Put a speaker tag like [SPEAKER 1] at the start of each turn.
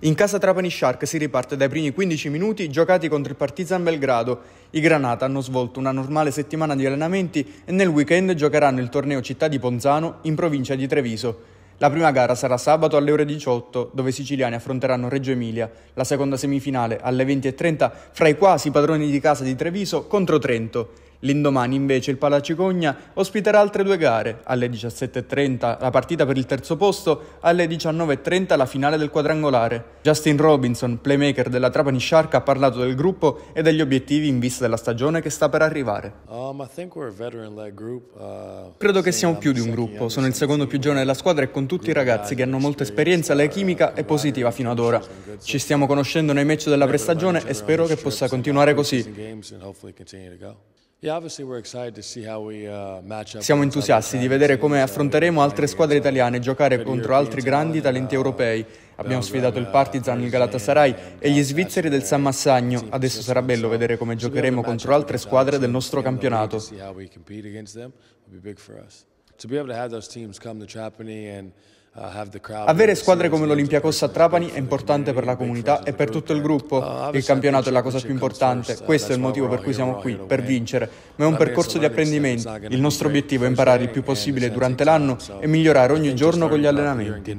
[SPEAKER 1] In casa Trapani Shark si riparte dai primi 15 minuti giocati contro il Partizan Belgrado. I Granata hanno svolto una normale settimana di allenamenti e nel weekend giocheranno il torneo Città di Ponzano in provincia di Treviso. La prima gara sarà sabato alle ore 18, dove i siciliani affronteranno Reggio Emilia, la seconda semifinale alle 20.30 fra i quasi padroni di casa di Treviso contro Trento. L'indomani invece il Palacicogna ospiterà altre due gare, alle 17.30 la partita per il terzo posto, alle 19.30 la finale del quadrangolare. Justin Robinson, playmaker della Trapani Shark, ha parlato del gruppo e degli obiettivi in vista della stagione che sta per arrivare.
[SPEAKER 2] Um, uh,
[SPEAKER 1] Credo che siamo più di un gruppo, sono il secondo più giovane della squadra e con tutti i ragazzi che hanno molta esperienza la chimica è uh, positiva fino ad ora. Ci stiamo conoscendo nei match della prestagione e spero che possa continuare così.
[SPEAKER 2] Uh, Siamo entusiasti di vedere come uh,
[SPEAKER 1] affronteremo altre squadre italiane e giocare contro altri grandi talenti uh, europei. Abbiamo sfidato il Partizan, il Galatasaray e gli svizzeri del San Massagno. Adesso sarà bello vedere come giocheremo contro altre squadre del nostro campionato. To
[SPEAKER 2] be able to have those teams come to Trapani and avere squadre come l'Olympiacos
[SPEAKER 1] a Trapani è importante per la comunità e per tutto il gruppo. Il campionato è la cosa più importante, questo è il motivo per cui siamo qui, per vincere, ma è un percorso di apprendimento. Il nostro obiettivo è imparare il più possibile durante l'anno e migliorare ogni giorno con gli allenamenti.